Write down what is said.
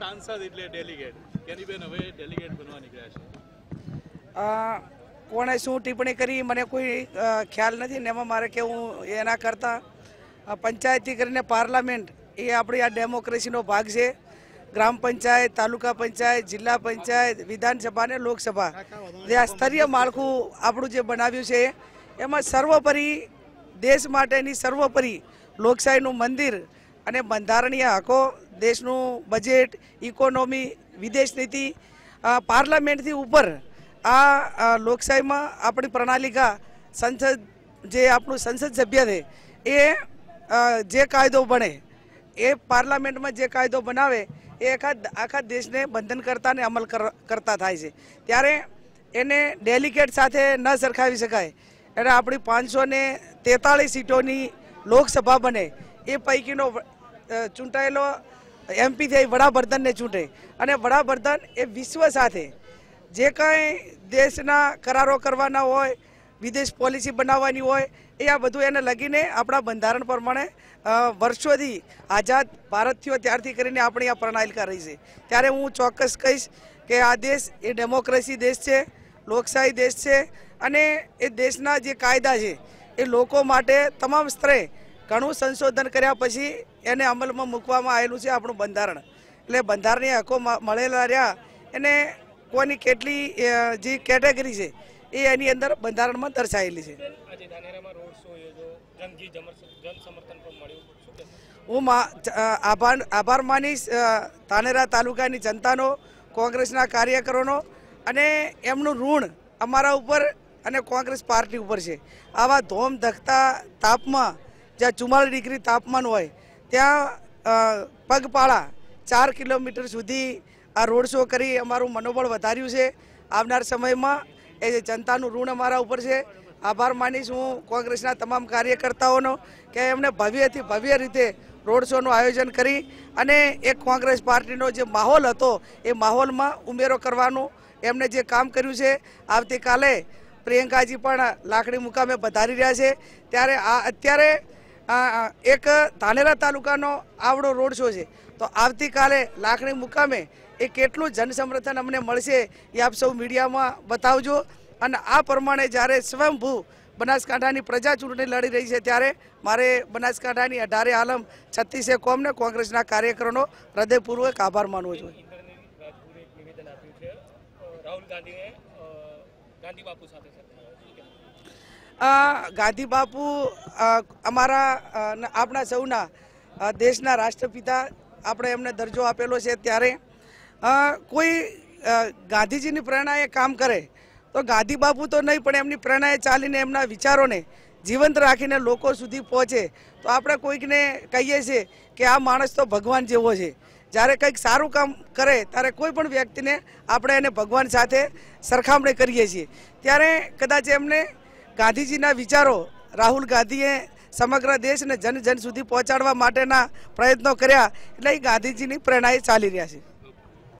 સાંસદ એટલે ડેલિગેટ કેનીબેન હવે ડેલિગેટ બનવા નીકળ્યા છે કોણે શું ટિપ્પણી કરી મને કોઈ ખ્યાલ નથી ને એમાં મારે કેવું એના કરતાં પંચાયતથી કરીને પાર્લામેન્ટ એ આપણી આ ડેમોક્રેસીનો ભાગ છે ગ્રામ પંચાયત તાલુકા પંચાયત જિલ્લા પંચાયત વિધાનસભા અને લોકસભા જે આ સ્તરીય માળખું આપણું જે બનાવ્યું છે એમાં સર્વોપરી દેશ માટેની સર્વોપરી લોકશાહીનું મંદિર અને બંધારણીય હકો દેશનું બજેટ ઇકોનોમી વિદેશ નીતિ પાર્લામેન્ટથી ઉપર આ લોકશાહીમાં આપણી પ્રણાલિકા સંસદ જે આપણું સંસદ સભ્ય છે એ જે કાયદો બને એ પાર્લામેન્ટમાં જે કાયદો બનાવે એ આખા આખા દેશને બંધન કરતા અને અમલ કરતા થાય છે ત્યારે એને ડેલિકેટ સાથે ન સરખાવી શકાય એટલે આપણી પાંચસો ને તેતાળીસ સીટોની લોકસભા બને એ પૈકીનો ચૂંટાયેલો એમપી થઈ વડાપ્રધાનને ચૂંટે અને વડાપ્રધાન એ વિશ્વ સાથે જે કાંઈ દેશના કરારો કરવાના હોય વિદેશ પોલિસી બનાવવાની હોય એ આ બધું એને લગીને આપણા બંધારણ પ્રમાણે વર્ષોથી આઝાદ ભારત થયો ત્યારથી કરીને આપણી આ પ્રણાલિકા રહી છે ત્યારે હું ચોક્કસ કહીશ કે આ દેશ એ ડેમોક્રેસી દેશ છે લોકશાહી દેશ છે અને એ દેશના જે કાયદા છે એ લોકો માટે તમામ સ્તરે ઘણું સંશોધન કર્યા પછી એને અમલમાં મૂકવામાં આવેલું છે આપણું બંધારણ એટલે બંધારણની હકો મળેલા રહ્યા એને કોની કેટલી જે કેટેગરી છે એ એની અંદર બંધારણમાં દર્શાવેલી છે હું આભાર આભાર માનીશ તાનેરા તાલુકાની જનતાનો કોંગ્રેસના કાર્યકરોનો અને એમનું ઋણ અમારા ઉપર અને કોંગ્રેસ પાર્ટી ઉપર છે આવા ધોમ ધખતા તાપમાં જ્યાં ચુમ્માલીસ ડિગ્રી તાપમાન હોય ત્યાં પગપાળા ચાર કિલોમીટર સુધી આ રોડ શો કરી અમારું મનોબળ વધાર્યું છે આવનાર સમયમાં એ જનતાનું ઋણ અમારા ઉપર છે આભાર માનીશ હું કોંગ્રેસના તમામ કાર્યકર્તાઓનો કે એમને ભવ્યથી ભવ્ય રીતે રોડ શોનું આયોજન કરી અને એક કોંગ્રેસ પાર્ટીનો જે માહોલ હતો એ માહોલમાં ઉમેરો કરવાનું એમને જે કામ કર્યું છે આવતીકાલે પ્રિયંકાજી પણ લાકડી મુકામે વધારી રહ્યા છે ત્યારે આ અત્યારે એક ધાનેરા તાલુકાનો આવડો રોડ શો છે તો આવતીકાલે લાખણી મુકામે એ કેટલું જનસમર્થન અમને મળશે એ આપ સૌ મીડિયામાં બતાવજો અને આ પ્રમાણે જ્યારે સ્વયંભૂ બનાસકાંઠાની પ્રજા ચૂંટણી લડી રહી છે ત્યારે મારે બનાસકાંઠાની અઢારે આલમ છત્તીસે કોમને કોંગ્રેસના કાર્યકરોનો હૃદયપૂર્વક આભાર માનવો જોઈએ રાહુલ ગાંધીને ગાંધી બાપુ સાથે ગાંધી બાપુ અમારા આપણા સૌના દેશના રાષ્ટ્રપિતા આપણે એમને દરજો આપેલો છે ત્યારે કોઈ ગાંધીજીની પ્રેરણાએ કામ કરે તો ગાંધી બાપુ તો નહીં પણ એમની પ્રેરણાએ ચાલીને એમના વિચારોને જીવંત રાખીને લોકો સુધી પહોંચે તો આપણે કોઈકને કહીએ છીએ કે આ માણસ તો ભગવાન જેવો છે જ્યારે કંઈક સારું કામ કરે ત્યારે કોઈ પણ વ્યક્તિને આપણે એને ભગવાન સાથે સરખામણી કરીએ છીએ ત્યારે કદાચ એમને ગાંધીજીના વિચારો રાહુલ ગાંધીએ સમગ્ર દેશને જન જન સુધી પહોંચાડવા માટેના પ્રયત્નો કર્યા એટલે એ ગાંધીજીની પ્રેરણાએ ચાલી રહ્યા છે